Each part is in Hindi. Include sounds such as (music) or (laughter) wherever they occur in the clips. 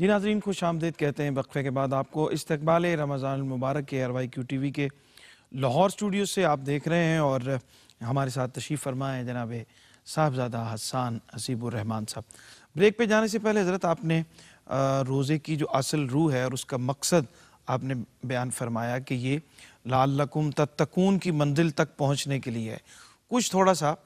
जी नाजरीन खुश आमदेद कहते हैं वक्फे के बाद आपको इस्तबाल रमज़ान मुबारक के R Y Q T V के लाहौर स्टूडियो से आप देख रहे हैं और हमारे साथ तशीफ़ फरमाएँ जनाब साहबजादा हसान हसीबुररहमान साहब ब्रेक पे जाने से पहले हज़रत आपने रोज़े की जो असल रूह है और उसका मकसद आपने बयान फरमाया कि ये लाल लकुम तत्तकून की मंजिल तक पहुँचने के लिए है कुछ थोड़ा सा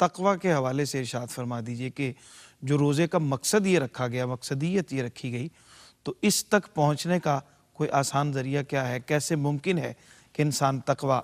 तकवा के हवाले से इर्शाद फरमा दीजिए कि जो रोज़े का मकसद ये रखा गया मकसदियत ये रखी गई तो इस तक पहुँचने का कोई आसान ज़रिया क्या है कैसे मुमकिन है कि इंसान तकवा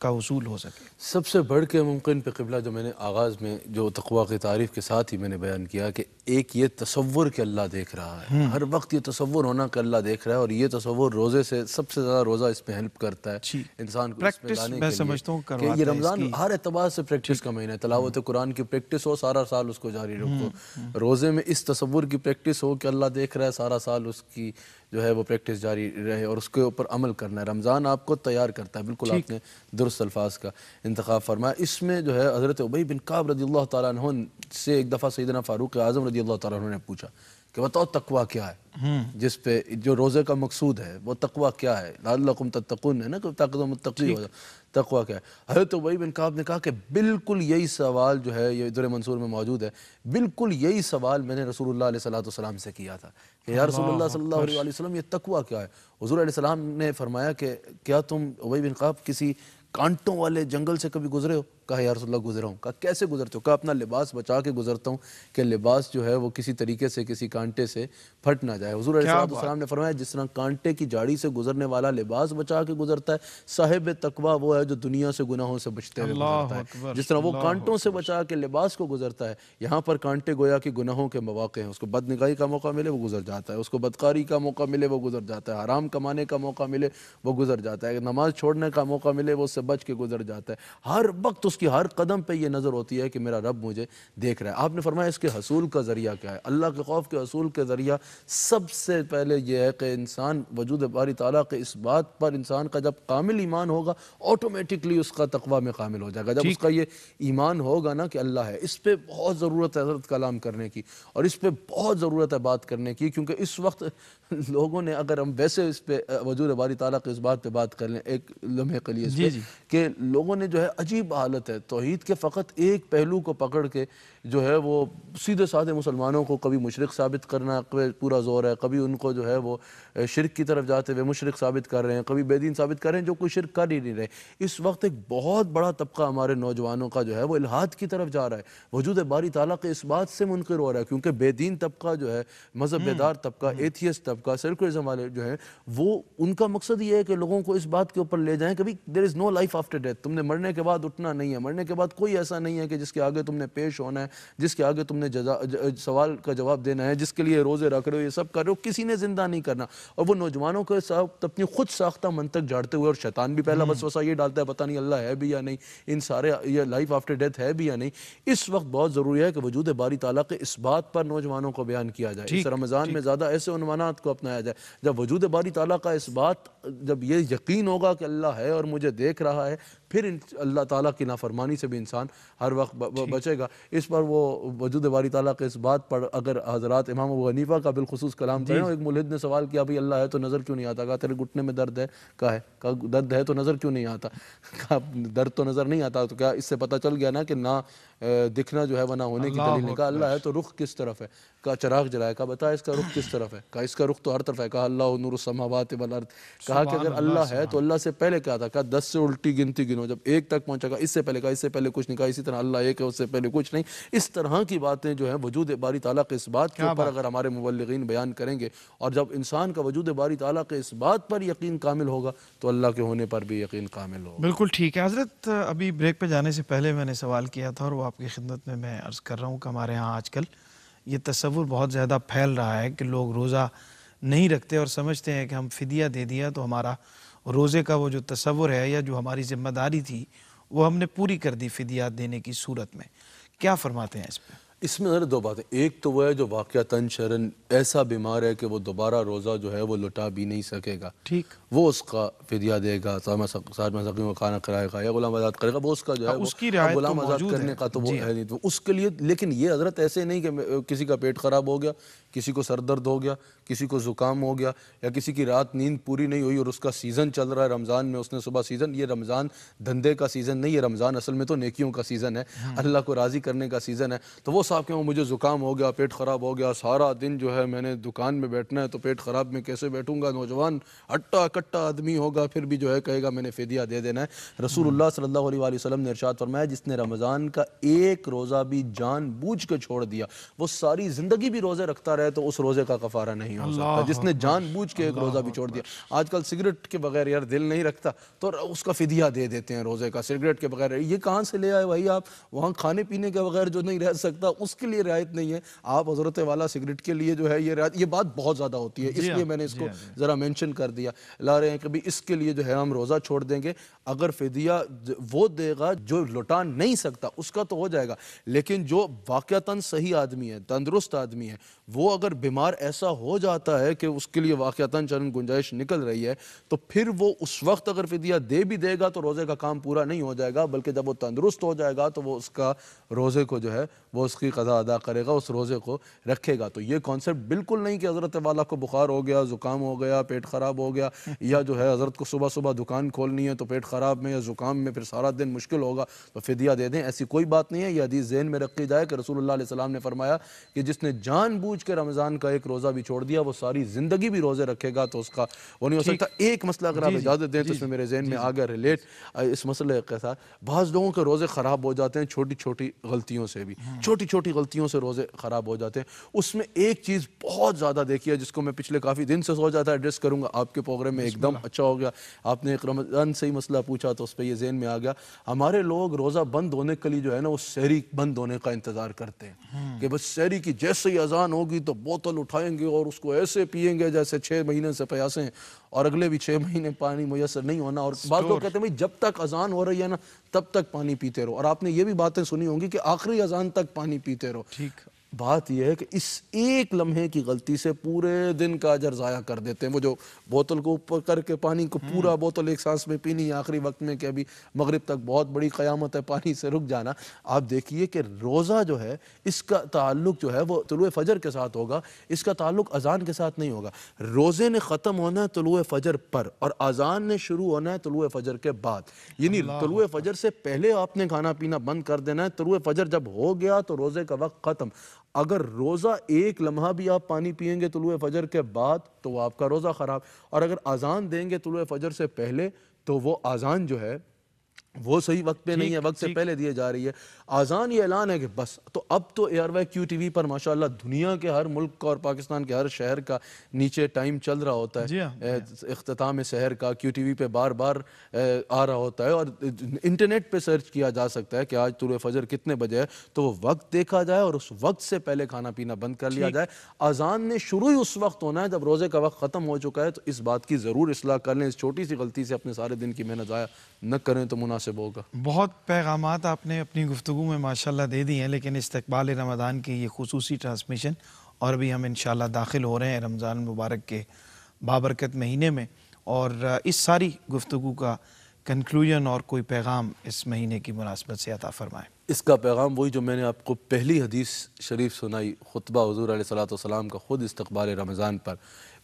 का वसूल हो सके सबसे बढ़ के मुमकिन पे कबला जो मैंने आगाज़ में जो तकवा की तारीफ़ के साथ ही मैंने बयान किया कि एक ये तस्वुर के अल्लाह देख रहा है हम्म। हर वक्त ये तस्वुर होना के अल्लाह देख रहा है और ये तस्वुर रोज़े से सबसे ज़्यादा रोज़ा इसमें हेल्प करता है इंसान को मैं समझता हूँ कि ये रमज़ान हर एतबार से प्रैक्टिस का महीना है तलावत हम्म। कुरान की प्रैक्टिस हो सारा साल उसको जारी रखो हम्म, रोज़े में इस तस्वुर की प्रैक्टिस हो कि अल्लाह देख रहा है सारा साल उसकी जो है वो प्रैक्टिस जारी रहे और उसके ऊपर अमल करना है रमज़ान आपको तैयार करता है बिल्कुल आपने दुरुस्त अल्फाज का इंतखा फरमाया इसमें जो है हज़रत उबई बिन काब रदी अल्लाह तन से एक दफ़ा सईदना फ़ारूक आज़म रदी रजी अल्लाह तु ने पूछा कि बताओ तकवा क्या है हम्म। जिस पे जो रोज़े का मकसूद है वो तकवा क्या है लाकुम तत्तकुन है ना कि ताकत मुतकी हो जाए तकवा क्या है हजरत तो वही बिन काब ने कहा कि बिल्कुल यही सवाल जो है ये इधर मंसूर में मौजूद है बिल्कुल यही सवाल मैंने रसूलुल्लाह सलाम से किया था कि यार रसूलुल्लाह सल्लल्लाहु अलैहि वसल्लम ये तकवा क्या है हजूर सलाम ने फरमाया कि क्या तुम वही बिन काब किसी कांटों वाले जंगल से कभी गुजरे हो कहा यार सुल्ला गुजरा हूँ कहा कैसे गुजरते हो कहा अपना लिबास बचा के गुजरता हूँ कि लिबास जो है वो किसी तरीके से किसी कांटे से फट ना जाए हजूर सलाम ने फरमाया जिस तरह कांटे की जाड़ी से गुजरने वाला लिबास बचा के गुजरता है साहिब तकवा वो है जो दुनिया से गुनाहों से बचते हुए गुजरता है जिस तरह वो कांटों से बचा के लिबास को गुजरता है यहाँ पर कांटे गोया के गुनाहों के मौाक़े हैं उसको बदनिगाही का मौका मिले वो गुजर जाता है उसको बदकारी का मौका मिले वो गुजर जाता है हराम कमाने का मौका मिले वो गुजर जाता है नमाज छोड़ने का मौका मिले वो उससे बच के गुजर जाता है हर वक्त उस उसकी हर कदम पे ये नज़र होती है कि मेरा रब मुझे देख रहा है आपने फरमाया इसके हसूल का ज़रिया क्या है अल्लाह के खौफ के हसूल के ज़रिया सबसे पहले यह है कि इंसान वजूद बारी तला के इस बात पर इंसान का जब कामिल ईमान होगा ऑटोमेटिकली उसका तकवा में कामिल हो जाएगा जब उसका ये ईमान होगा ना कि अल्लाह है इस पर बहुत ज़रूरत है हजरत कलाम करने की और इस पर बहुत ज़रूरत है बात करने की क्योंकि इस वक्त (laughs) लोगों ने अगर हम वैसे इस पे वजूर बारी ताला के इस बात पे बात कर लें एक लम्हे के लिए कि लोगों ने जो है अजीब हालत है तोहहीद के फ़कत एक पहलू को पकड़ के जो है वो सीधे साधे मुसलमानों को कभी मुशरक साबित करना पूरा जोर है कभी उनको जो है वो शिरक की तरफ जाते हुए मुशरक साबित कर रहे हैं कभी बेदीन साबित कर रहे हैं जो कोई शिरक कर ही नहीं रहे इस वक्त एक बहुत बड़ा तबका हमारे नौजवानों का जो है वो इलाहाद की तरफ जा रहा है वजूद बारी ताला के इस बात से मुनकर हो रहा है क्योंकि बेदीन तबका जो है मजहब हम्म। बेदार तबका हम्म। एथियस तबका सरकुलज़म वाले जो है वो उनका मकसद ये है कि लोगों को इस बात के ऊपर ले जाएँ कि भाई there is no life after death तुमने मरने के बाद उठना नहीं है मरने के बाद कोई ऐसा नहीं है कि जिसके आगे तुमने पेश होना है जिसके आगे तुमने सवाल का जवाब देना है जिसके लिए रोज़े रख रहे हो ये सब कर रहे हो किसी ने ज़िंदा नहीं करना और वो नौजवानों के साथ अपनी खुद साख्ता मन तक झाड़ते हुए और शैतान भी पहला हम्म। बस वसा ये डालता है पता नहीं अल्लाह है भी या नहीं इन सारे या लाइफ आफ्टर डेथ है भी या नहीं इस वक्त बहुत ज़रूरी है कि वजूद बारी ताला के इस बात पर नौजवानों को बयान किया जाए इस रमज़ान में ज़्यादा ऐसे उनवानात को अपनाया जाए जब वजूद बारी ताला का इस बात जब ये यकीन होगा कि अल्लाह है और मुझे देख रहा है फिर अल्लाह ताला की नाफरमानी से भी इंसान हर वक्त बचेगा इस पर वो वजूद बारी ताला के इस बात पर अगर हजरत इमाम अबू हनीफा का बिलखसूस कलाम करें एक मुलिद ने सवाल किया भाई अल्लाह है तो नज़र क्यों नहीं आता कहा तेरे घुटने में दर्द है का है का दर्द है तो नज़र क्यों नहीं आता (laughs) कहा दर्द तो नज़र नहीं आता तो क्या इससे पता चल गया ना कि ना दिखना जो है वह ना होने की दलील कहा अल्लाह है तो रुख किस तरफ है का चराग जलाए का बता इसका रुख किस तरफ है कहा इसका रुख तो हर तरफ है कहा अल्लाह नूर समावत कहा कि अगर अल्लाह है तो अल्लाह से पहले क्या था कहा दस से उल्टी गिनती दिन हो जब एक तक पहुंचेगा इससे पहले का इससे पहले कुछ नहीं कहा इसी तरह अल्लाह एक है उससे पहले कुछ नहीं इस तरह की बातें जो है वजूद बारी ताला के इस बात के ऊपर अगर हमारे मुबलगिन बयान करेंगे और जब इंसान का वजूद बारी ताला के इस बात पर यकीन कामिल होगा तो अल्लाह के होने पर भी यकीन कामिल होगा बिल्कुल ठीक है हजरत अभी ब्रेक पर जाने से पहले मैंने सवाल किया था और वो आपकी खिदमत में मैं अर्ज़ कर रहा हूँ कि हमारे यहाँ आजकल ये तस्वुर बहुत ज़्यादा फैल रहा है कि लोग रोज़ा नहीं रखते और समझते हैं कि हम फिदिया दे दिया तो हमारा रोज़े का वो जो तस्वुर है या जो हमारी ज़िम्मेदारी थी वो हमने पूरी कर दी फिदियात देने की सूरत में क्या फरमाते हैं इस पर इसमें अरे दो बातें एक तो वह है जो वाक़ तन शरन ऐसा बीमार है कि वो दोबारा रोज़ा जो है वो लुटा भी नहीं सकेगा ठीक वो उसका फिदिया देगा साजकियों का खाना कराएगा या गुलाम आज़ाद करेगा वो उसका जो है हाँ, उसकी तो गुलाम आज़ाद करने का तो वो है हाँ। नहीं तो उसके लिए लेकिन ये हजरत ऐसे नहीं कि किसी का पेट ख़राब हो गया किसी को सर दर्द हो गया किसी को ज़ुकाम हो गया या किसी की रात नींद पूरी नहीं हुई और उसका सीज़न चल रहा है रमज़ान में उसने सुबह सीज़न ये रमज़ान धंधे का सीज़न नहीं है रमज़ान असल में तो नेकियों का सीज़न है हम्म। अल्लाह को राज़ी करने का सीज़न है तो वो साहब क्यों मुझे ज़ुकाम हो गया पेट ख़राब हो गया सारा दिन जो है मैंने दुकान में बैठना है तो पेट ख़राब में कैसे बैठूँगा नौजवान अट्टा कट्टा आदमी होगा फिर भी जो है कहेगा मैंने फ़िदिया दे देना है रसूल सल्ला वसलम ने इर्शाद फरमाया जिसने रमज़ान का एक रोज़ा भी जान बूझ छोड़ दिया वो सारी ज़िंदगी भी रोज़े रखता रहा है तो उस रोज़े का कफारा नहीं हो सकता जिसने जान बूझ के एक रोज़ा भी छोड़ दिया आजकल सिगरेट के बगैर यार दिल नहीं रखता तो उसका फिदिया दे देते हैं रोज़े का सिगरेट के बगैर ये कहाँ से ले आए भाई आप वहाँ खाने पीने के बगैर जो नहीं रह सकता उसके लिए रियायत नहीं है आप हजरत वाला सिगरेट के लिए जो है ये रियायत ये बात बहुत ज़्यादा होती है इसलिए हाँ। मैंने इसको हाँ, ज़रा मैंशन कर दिया ला रहे हैं कभी इसके लिए जो है हम रोज़ा छोड़ देंगे अगर फिदिया वो देगा जो लुटा नहीं सकता उसका तो हो जाएगा लेकिन जो वाक़ता सही आदमी है तंदुरुस्त आदमी है वो वो अगर बीमार ऐसा हो जाता है कि उसके लिए वाक़ता चरण गुंजाइश निकल रही है तो फिर वो उस वक्त अगर फिदिया दे भी देगा तो रोज़े का काम पूरा नहीं हो जाएगा बल्कि जब वो तंदुरुस्त हो जाएगा तो वो उसका रोज़े को जो है वो उसकी कज़ा अदा करेगा उस रोज़े को रखेगा तो ये कॉन्सेप्ट बिल्कुल नहीं कि हज़रत वाला को बुखार हो गया ज़ुकाम हो गया पेट ख़राब हो गया (laughs) या जो है हज़रत को सुबह सुबह दुकान खोलनी है तो पेट ख़राब में या ज़ुकाम में फिर सारा दिन मुश्किल होगा तो फिदिया दे दें ऐसी कोई बात नहीं है यह हदीस जहन में रखी जाए कि रसूल ने फरमाया कि जिसने जानबूझ कर रमज़ान का एक रोज़ा भी छोड़ दिया वो सारी ज़िंदगी भी रोज़े रखेगा तो उसका वो नहीं हो सकता एक मसला अगर आप इजाज़त दें तो उसमें मेरे जहन में आगे रिलेट इस मसले के साथ बाज़ लोगों के रोज़े ख़राब हो जाते हैं छोटी छोटी गलतियों से भी हाँ। छोटी छोटी गलतियों से रोज़े ख़राब हो जाते हैं उसमें एक चीज़ बहुत ज़्यादा देखी है जिसको मैं पिछले काफ़ी दिन से सोचा था एड्रेस करूंगा आपके प्रोग्राम में एकदम अच्छा हो गया आपने एक रमज़ान से ही मसला पूछा तो उस पर यह जहन में आ गया हमारे लोग रोज़ा बंद होने के लिए जो है ना वो शहरी बंद होने का इंतज़ार करते हैं हाँ। कि बस शहरी की जैसे ही अजान होगी तो बोतल उठाएंगे और उसको ऐसे पियेंगे जैसे छह महीने से प्यासे हैं और अगले भी छह महीने पानी मुयसर नहीं होना और बात लोग तो कहते हैं भाई जब तक अजान हो रही है ना तब तक पानी पीते रहो और आपने ये भी बातें सुनी होंगी कि आखिरी अजान तक पानी पीते रहो ठीक बात यह है कि इस एक लम्हे की गलती से पूरे दिन का अजर ज़ाया कर देते हैं वो जो बोतल को ऊपर करके पानी को हम्म। पूरा बोतल एक सांस में पीनी आखिरी वक्त में कि अभी मगरब तक बहुत बड़ी क़यामत है पानी से रुक जाना आप देखिए कि रोज़ा जो है इसका ताल्लुक जो है वो तलुए फ़जर के साथ होगा इसका ताल्लुक अजान के साथ नहीं होगा रोज़े ने ख़त्म होना है तलुए फ़जर पर और अजान ने शुरू होना है तलुए फ़जर के बाद यानी तलुए फ़जर से पहले आपने खाना पीना बंद कर देना है तलुए फ़जर जब हो गया तो रोज़े का वक्त ख़त्म अगर रोज़ा एक लम्हा भी आप पानी पियेंगे तुलु फजर के बाद तो वह आपका रोज़ा ख़राब और अगर अजान देंगे तुलु फजर से पहले तो वो अजान जो है वो सही वक्त पे नहीं है वक्त से पहले दिए जा रही है आज़ान ये ऐलान है कि बस तो अब तो A R Y Q T V पर माशाल्लाह दुनिया के हर मुल्क का और पाकिस्तान के हर शहर का नीचे टाइम चल रहा होता है अख्ताम हाँ। शहर का क्यू टी वी पर बार बार आ रहा होता है और इंटरनेट पर सर्च किया जा सकता है कि आज तुर फजर कितने बजे है तो वो वक्त देखा जाए और उस वक्त से पहले खाना पीना बंद कर लिया जाए आज़ान ने शुरू ही उस वक्त होना है जब रोज़े का वक्त ख़त्म हो चुका है तो इस बात की ज़रूर असलाह कर लें इस छोटी सी गलती से अपने सारे दिन की मेहनत आया न करें तो मुनासिब मुनासिब होगा बहुत पैगाम आपने अपनी गुफ्तु में माशाल्लाह दे दी हैं लेकिन इस्तबाल रमदान की ये खसूसी ट्रांसमिशन और भी हम इन दाखिल हो रहे हैं रमज़ान मुबारक के बाबरकत महीने में और इस सारी गुफ्तु का कंक्लूजन और कोई पैगाम इस महीने की मुनासबत से अता फरमाएँ इसका पैगाम वही जो मैंने आपको पहली हदीस शरीफ सुनाई खुतबा हजूर सलाम का ख़ुद इस्तबाल रमज़ान पर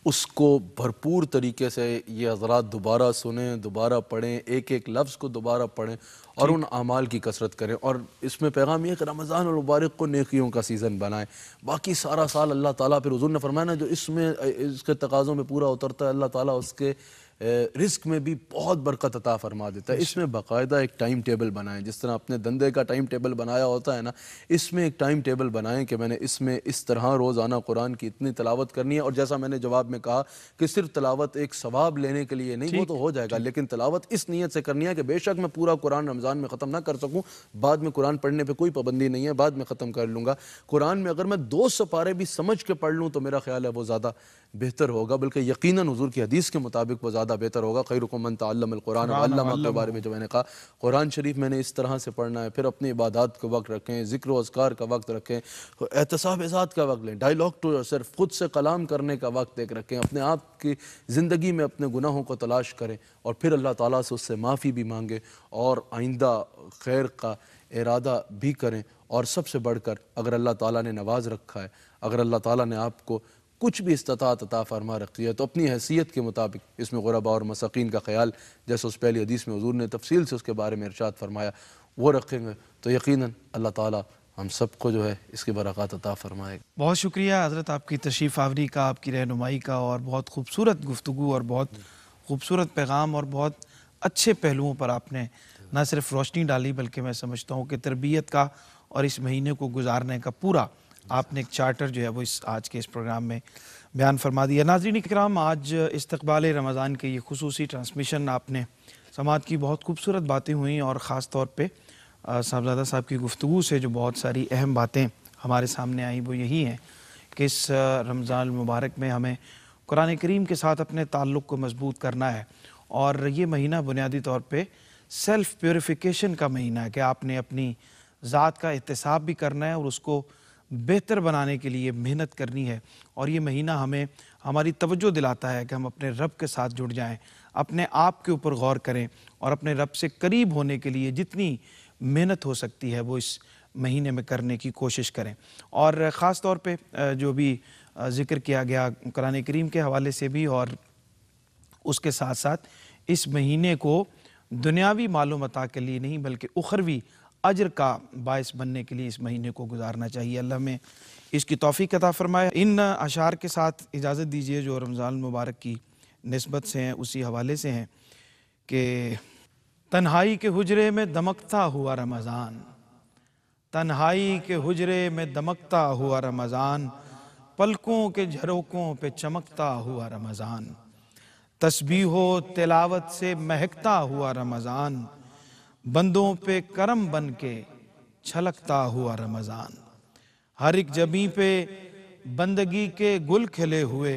उसको भरपूर तरीके से ये हजरात दोबारा सुने दोबारा पढ़ें एक एक लफ्ज़ को दोबारा पढ़ें और उन अमाल की कसरत करें और इसमें पैगाम ये कि रमज़ान और मुबारक को नेकियों का सीज़न बनाएं बाकी सारा साल अल्लाह ताला फिर हजूर ने फरमाया ना जो इसमें इसके तकाज़ों में पूरा उतरता है अल्लाह ताला उसके रिस्क में भी बहुत बरकत अता फरमा देता है इसमें बाकायदा एक टाइम टेबल बनाएं जिस तरह अपने धंधे का टाइम टेबल बनाया होता है ना इसमें एक टाइम टेबल बनाएं कि मैंने इसमें इस तरह रोज़ाना कुरान की इतनी तलावत करनी है और जैसा मैंने जवाब में कहा कि सिर्फ तलावत एक सवाब लेने के लिए नहीं वो तो हो जाएगा लेकिन तलावत इस नीयत से करनी है कि बेशक मैं पूरा कुरान रमज़ान में ख़त्म ना कर सकूँ बाद में कुरान पढ़ने पर कोई पाबंदी नहीं है बाद में ख़त्म कर लूँगा कुरान में अगर मैं दो सपारे भी समझ के पढ़ लूँ तो मेरा ख्याल है वो ज़्यादा बेहतर होगा बल्कि यकीन हजूर की हदीस के मुताबिक वो ज़्यादा बेहतर होगा कई मन तल्लमक़ुरान के बारे में जो मैंने कहा कुरान शरीफ मैंने इस तरह से पढ़ना है फिर अपनी इबादत का वक्त रखें जिक्र वस्कार का वक्त रखें एहतसाब एजाद का वक्त लें डायलॉग टू सिर्फ खुद से कलाम करने का वक्त एक रखें अपने आप की ज़िंदगी में अपने गुनाहों को तलाश करें और फिर अल्लाह ताला से उससे माफ़ी भी मांगें और आइंदा खैर का इरादा भी करें और सबसे बढ़कर अगर अल्लाह ताला ने नवाज़ रखा है अगर अल्लाह ताला ने आपको कुछ भी इस्तात अता फरमा रखती है तो अपनी हैसियत के मुताबिक इसमें गुरबा और मसाकिन का ख्याल जैसे उस पहली हदीस में हजूर ने तफसील से उसके बारे में इर्शाद फरमाया वो रखेंगे तो यकीन अल्लाह ताला हम सबको जो है इसकी बरक़ात अता फरमाएगा बहुत शुक्रिया हज़रत आपकी तशीफ आवरी का आपकी रहनुमाई का और बहुत खूबसूरत गुफ्तु और बहुत खूबसूरत पैगाम और बहुत अच्छे पहलुओं पर आपने ना सिर्फ रोशनी डाली बल्कि मैं समझता हूँ कि तरबियत का और इस महीने को गुजारने का पूरा आपने एक चार्टर जो है वो इस आज के इस प्रोग्राम में बयान फरमा दिया नाजरीन कराम आज इस्तबाल रमज़ान के ये खसूस ट्रांसमिशन आपने समाज की बहुत खूबसूरत बातें हुई और ख़ास तौर पर साहबजादा साहब की गुफ्तु से जो बहुत सारी अहम बातें हमारे सामने आई वो यही हैं कि इस रमज़ान मुबारक में हमें कुरान करीम के साथ अपने ताल्लुक़ को मजबूत करना है और ये महीना बुनियादी तौर पर सेल्फ़ प्योरीफिकेशन का महीना है कि आपने अपनी ज़ात का एहतसाब भी करना है और उसको बेहतर बनाने के लिए मेहनत करनी है और ये महीना हमें हमारी तवज्जो दिलाता है कि हम अपने रब के साथ जुड़ जाएं अपने आप के ऊपर गौर करें और अपने रब से करीब होने के लिए जितनी मेहनत हो सकती है वो इस महीने में करने की कोशिश करें और ख़ास तौर पे जो भी ज़िक्र किया गया कुरान करीम के हवाले से भी और उसके साथ साथ इस महीने को दुनियावी मालूमता के लिए नहीं बल्कि उखरवी अजर का बायस बनने के लिए इस महीने को गुजारना चाहिए अल्लाह में इसकी तोफ़ी कता फरमाए इन अशार के साथ इजाज़त दीजिए जो रमज़ान मुबारक की नस्बत से हैं उसी हवाले से हैं कि तन्हाई के हजरे में दमकता हुआ रमज़ान तन्हाई के हजरे में दमकता हुआ रमज़ान पलकों के झरोकों पे चमकता हुआ रमज़ान तस्बी हो तिलावत से महकता हुआ रमज़ान बंदों पे करम बन के छलकता हुआ रमज़ान हर एक जबी पे बंदगी के गुल खिले हुए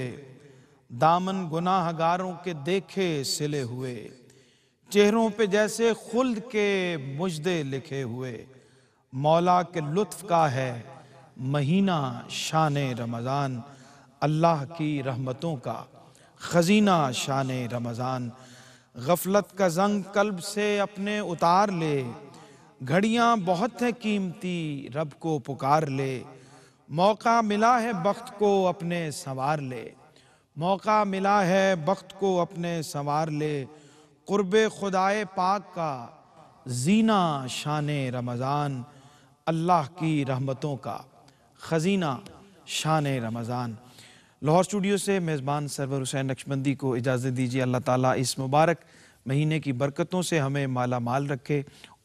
दामन गुनाहगारों के देखे सिले हुए चेहरों पे जैसे खुल्द के मुजदे लिखे हुए मौला के लुत्फ का है महीना शान रमज़ान अल्लाह की रहमतों का खजीना शान रमज़ान गफलत का जंग कल्ब से अपने उतार ले घड़ियाँ बहुत है कीमती रब को पुकार ले मौका मिला है वक्त को अपने संवार ले मौका मिला है वक्त को अपने संवार ले कुर्ब खुदाए पाक का जीना शान रमज़ान अल्लाह की रहमतों का खजीना शान रमज़ान लाहौर स्टूडियो से मेज़बान सरवर हुसैन नक्शबंदी को इजाज़त दीजिए अल्लाह ताला इस मुबारक महीने की बरकतों से हमें माला माल रखे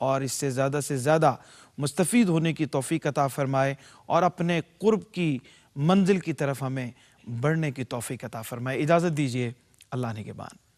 और इससे ज़्यादा से ज़्यादा मुस्तफ़ होने की तोफ़ी अता फ़रमाए और अपने कुर्ब की मंजिल की तरफ हमें बढ़ने की तोफ़ी अता फ़रमाए इजाज़त दीजिए अल्लाह ने के बान